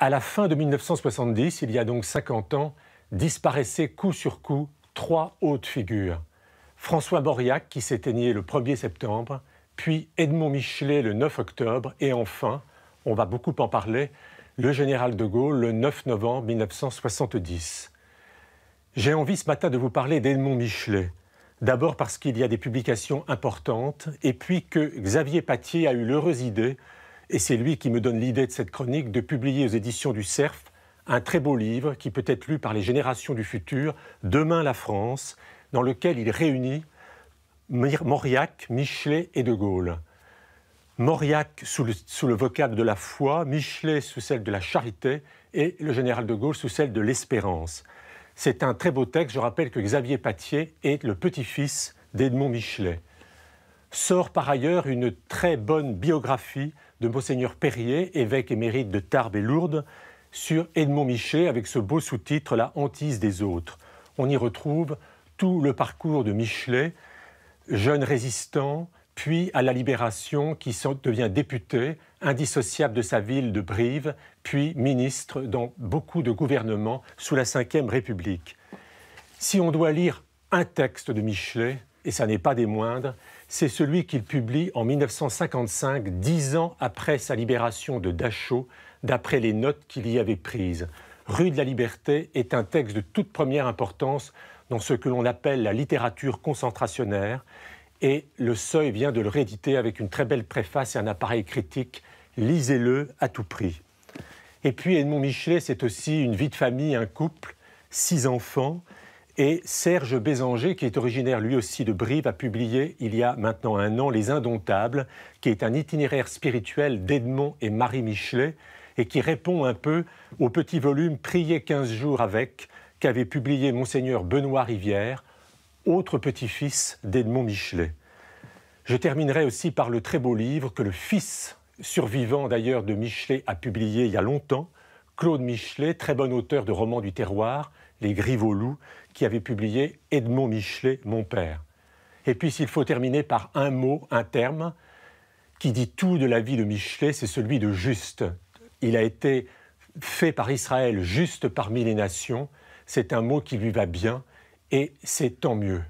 À la fin de 1970, il y a donc 50 ans, disparaissaient coup sur coup trois hautes figures. François Bauriac qui s'éteignait le 1er septembre, puis Edmond Michelet le 9 octobre, et enfin, on va beaucoup en parler, le général de Gaulle le 9 novembre 1970. J'ai envie ce matin de vous parler d'Edmond Michelet. D'abord parce qu'il y a des publications importantes, et puis que Xavier Patier a eu l'heureuse idée et c'est lui qui me donne l'idée de cette chronique de publier aux éditions du Cerf un très beau livre qui peut être lu par les générations du futur, Demain la France, dans lequel il réunit Mauriac, Michelet et De Gaulle. Mauriac sous le, vocable de la foi, Michelet sous celle de la charité et le général de Gaulle sous celle de l'espérance. C'est un très beau texte. Je rappelle que Xavier Patier est le petit-fils d'Edmond Michelet. Sort par ailleurs une très bonne biographie de Mgr Perrier, évêque émérite de Tarbes et Lourdes, sur Edmond Michelet avec ce beau sous-titre La hantise des autres. On y retrouve tout le parcours de Michelet, jeune résistant, puis à la Libération, qui devient député, indissociable de sa ville de Brive, puis ministre dans beaucoup de gouvernements sous la Ve République. Si on doit lire un texte de Michelet, et ça n'est pas des moindres, c'est celui qu'il publie en 1955, dix ans après sa libération de Dachau, d'après les notes qu'il y avait prises. Rue de la Liberté est un texte de toute première importance dans ce que l'on appelle la littérature concentrationnaire, et Le Seuil vient de le rééditer avec une très belle préface et un appareil critique. Lisez-le à tout prix. Et puis Edmond Michelet, c'est aussi une vie de famille, un couple, six enfants. Et Serge Bézanger, qui est originaire lui aussi de Brive, a publié il y a maintenant un an Les Indomptables, qui est un itinéraire spirituel d'Edmond et Marie Michelet, et qui répond un peu au petit volume Prier 15 jours avec qu'avait publié monseigneur Benoît Rivière, autre petit-fils d'Edmond Michelet. Je terminerai aussi par le très beau livre que le fils, survivant d'ailleurs de Michelet, a publié il y a longtemps, Claude Michelet, très bon auteur de romans du terroir, Les Griveaux-Loups, qui avait publié Edmond Michelet, Mon Père. Et puis s'il faut terminer par un mot, un terme, qui dit tout de la vie de Michelet, c'est celui de juste. Il a été fait par Israël juste parmi les nations. C'est un mot qui lui va bien et c'est tant mieux.